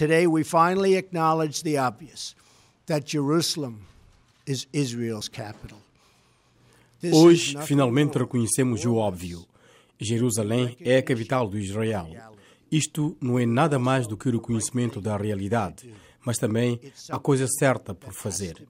Today, we finally acknowledge the obvious that Jerusalem is Israel's capital. Hoje, finalmente reconhecemos o óbvio. Jerusalém é a capital do Israel. Isto não é nada mais do que o reconhecimento da realidade, mas também a coisa certa por fazer.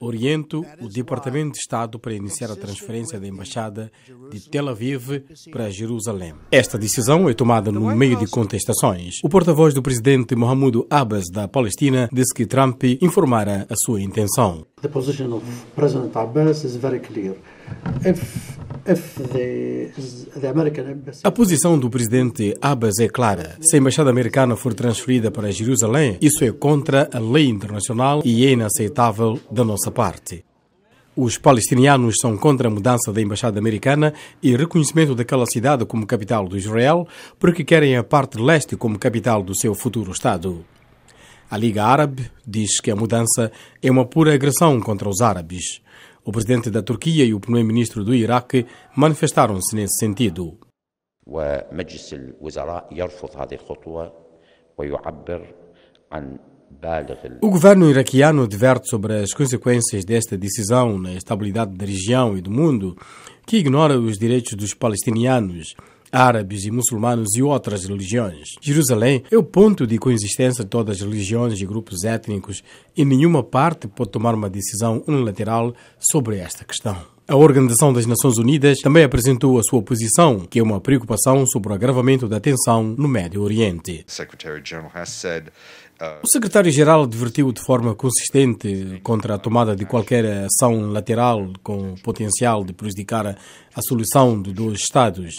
Oriento o Departamento de Estado para iniciar a transferência da Embaixada de Tel Aviv para Jerusalém. Esta decisão é tomada no meio de contestações. O porta-voz do presidente Mahmoud Abbas da Palestina disse que Trump informara a sua intenção. Abbas a posição do presidente Abbas é clara. Se a embaixada americana for transferida para Jerusalém, isso é contra a lei internacional e é inaceitável da nossa parte. Os palestinianos são contra a mudança da embaixada americana e reconhecimento daquela cidade como capital do Israel, porque querem a parte leste como capital do seu futuro Estado. A Liga Árabe diz que a mudança é uma pura agressão contra os árabes. O presidente da Turquia e o primeiro-ministro do Iraque manifestaram-se nesse sentido. O governo iraquiano adverte sobre as consequências desta decisão na estabilidade da região e do mundo, que ignora os direitos dos palestinianos árabes e muçulmanos e outras religiões. Jerusalém é o ponto de coexistência de todas as religiões e grupos étnicos e nenhuma parte pode tomar uma decisão unilateral sobre esta questão. A Organização das Nações Unidas também apresentou a sua posição, que é uma preocupação sobre o agravamento da tensão no Médio Oriente. Uh, o secretário-geral advertiu de forma consistente contra a tomada de qualquer ação lateral com o potencial de prejudicar a solução de dois Estados.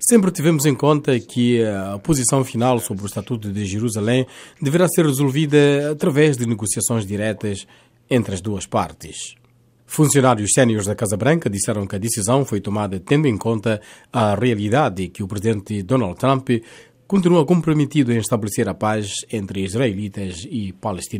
Sempre tivemos em conta que a posição final sobre o Estatuto de Jerusalém deverá ser resolvida através de negociações diretas entre as duas partes. Funcionários séniores da Casa Branca disseram que a decisão foi tomada tendo em conta a realidade que o presidente Donald Trump continua comprometido em estabelecer a paz entre israelitas e palestinos.